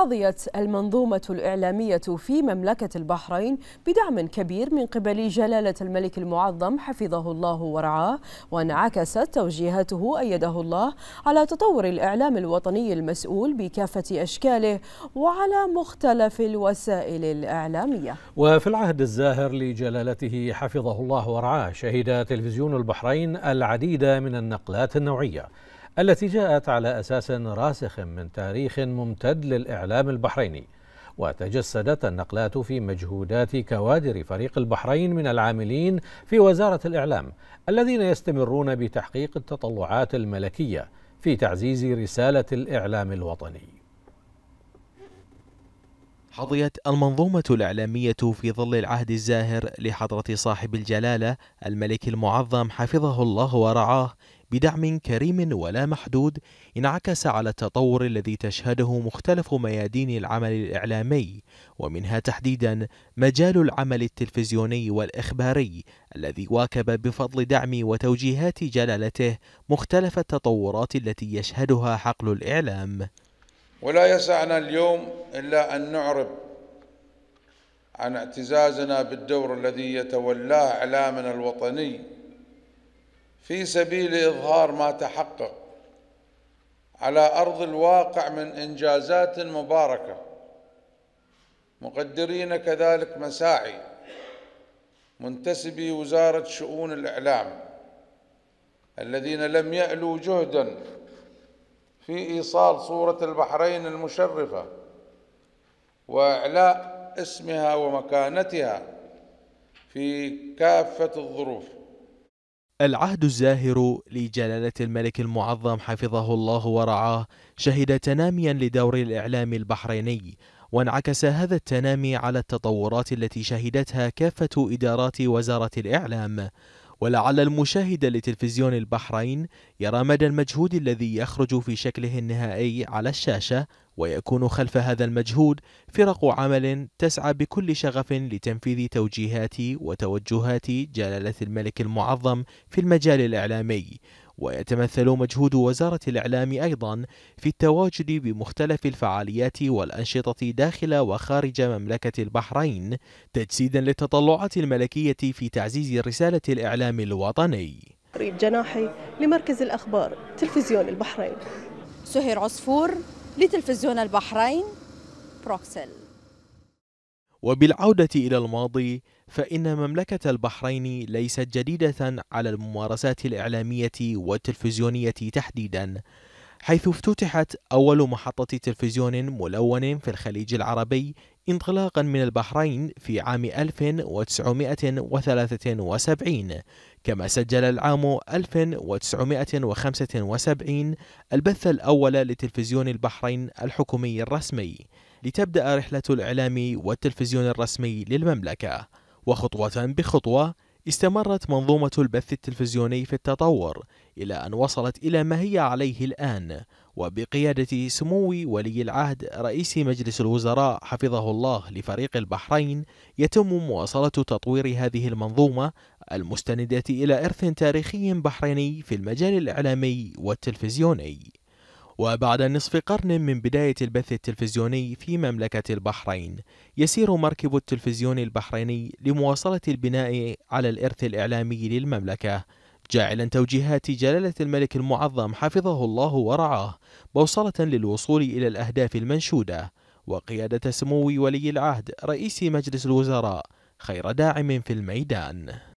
قضيت المنظومة الإعلامية في مملكة البحرين بدعم كبير من قبل جلالة الملك المعظم حفظه الله ورعاه وانعكست توجيهاته أيده الله على تطور الإعلام الوطني المسؤول بكافة أشكاله وعلى مختلف الوسائل الإعلامية وفي العهد الزاهر لجلالته حفظه الله ورعاه شهد تلفزيون البحرين العديد من النقلات النوعية التي جاءت على أساس راسخ من تاريخ ممتد للإعلام البحريني وتجسدت النقلات في مجهودات كوادر فريق البحرين من العاملين في وزارة الإعلام الذين يستمرون بتحقيق التطلعات الملكية في تعزيز رسالة الإعلام الوطني حظيت المنظومة الإعلامية في ظل العهد الزاهر لحضرة صاحب الجلالة الملك المعظم حفظه الله ورعاه بدعم كريم ولا محدود انعكس على التطور الذي تشهده مختلف ميادين العمل الإعلامي ومنها تحديدا مجال العمل التلفزيوني والإخباري الذي واكب بفضل دعم وتوجيهات جلالته مختلف التطورات التي يشهدها حقل الإعلام ولا يسعنا اليوم إلا أن نعرب عن اعتزازنا بالدور الذي يتولاه إعلامنا الوطني في سبيل إظهار ما تحقق على أرض الواقع من إنجازات مباركة مقدرين كذلك مساعي منتسبي وزارة شؤون الإعلام الذين لم يألوا جهدا في إيصال صورة البحرين المشرفة وإعلاء اسمها ومكانتها في كافة الظروف العهد الزاهر لجلالة الملك المعظم حفظه الله ورعاه شهد تناميا لدور الإعلام البحريني وانعكس هذا التنامي على التطورات التي شهدتها كافة إدارات وزارة الإعلام ولعل المشاهد لتلفزيون البحرين يرى مدى المجهود الذي يخرج في شكله النهائي على الشاشة ويكون خلف هذا المجهود فرق عمل تسعى بكل شغف لتنفيذ توجيهات وتوجهات جلالة الملك المعظم في المجال الإعلامي ويتمثل مجهود وزارة الإعلام أيضا في التواجد بمختلف الفعاليات والأنشطة داخل وخارج مملكة البحرين تجسيدا للتطلعات الملكية في تعزيز رسالة الإعلام الوطني ريد جناحي لمركز الأخبار تلفزيون البحرين سهير عصفور لتلفزيون البحرين بروكسل وبالعودة إلى الماضي فإن مملكة البحرين ليست جديدة على الممارسات الإعلامية والتلفزيونية تحديدا حيث افتتحت أول محطة تلفزيون ملون في الخليج العربي انطلاقا من البحرين في عام 1973 كما سجل العام 1975 البث الأول لتلفزيون البحرين الحكومي الرسمي لتبدأ رحلة الإعلام والتلفزيون الرسمي للمملكة وخطوة بخطوة استمرت منظومة البث التلفزيوني في التطور إلى أن وصلت إلى ما هي عليه الآن وبقيادة سمو ولي العهد رئيس مجلس الوزراء حفظه الله لفريق البحرين يتم مواصلة تطوير هذه المنظومة المستندة إلى إرث تاريخي بحريني في المجال الإعلامي والتلفزيوني وبعد نصف قرن من بداية البث التلفزيوني في مملكة البحرين يسير مركب التلفزيون البحريني لمواصلة البناء على الإرث الإعلامي للمملكة جاعلا توجيهات جلالة الملك المعظم حفظه الله ورعاه بوصلة للوصول إلى الأهداف المنشودة وقيادة سمو ولي العهد رئيس مجلس الوزراء خير داعم في الميدان